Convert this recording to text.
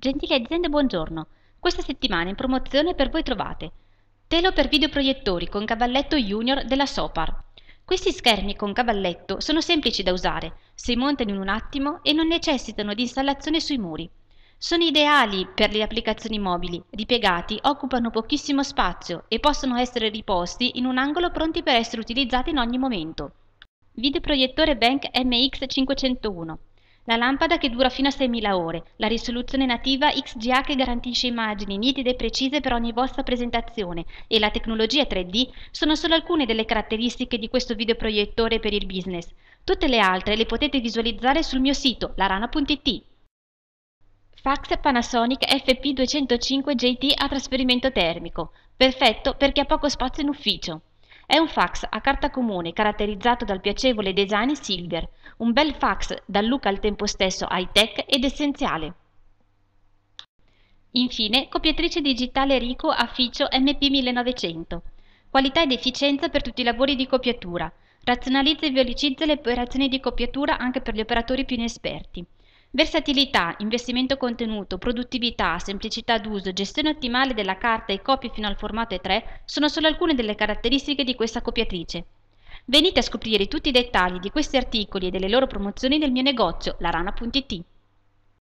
Gentili aziende, buongiorno. Questa settimana in promozione per voi trovate Telo per videoproiettori con cavalletto junior della Sopar. Questi schermi con cavalletto sono semplici da usare, si montano in un attimo e non necessitano di installazione sui muri. Sono ideali per le applicazioni mobili, ripiegati, occupano pochissimo spazio e possono essere riposti in un angolo pronti per essere utilizzati in ogni momento. Videoproiettore Bank MX501 la lampada che dura fino a 6.000 ore, la risoluzione nativa XGA che garantisce immagini nitide e precise per ogni vostra presentazione e la tecnologia 3D sono solo alcune delle caratteristiche di questo videoproiettore per il business. Tutte le altre le potete visualizzare sul mio sito larana.it. Fax Panasonic FP205 JT a trasferimento termico. Perfetto perché ha poco spazio in ufficio. È un fax a carta comune caratterizzato dal piacevole design silver, un bel fax dal look al tempo stesso high-tech ed essenziale. Infine, copiatrice digitale Rico Afficio MP1900. Qualità ed efficienza per tutti i lavori di copiatura. Razionalizza e velocizza le operazioni di copiatura anche per gli operatori più inesperti. Versatilità, investimento contenuto, produttività, semplicità d'uso, gestione ottimale della carta e copie fino al formato E3 sono solo alcune delle caratteristiche di questa copiatrice. Venite a scoprire tutti i dettagli di questi articoli e delle loro promozioni nel mio negozio, larana.it.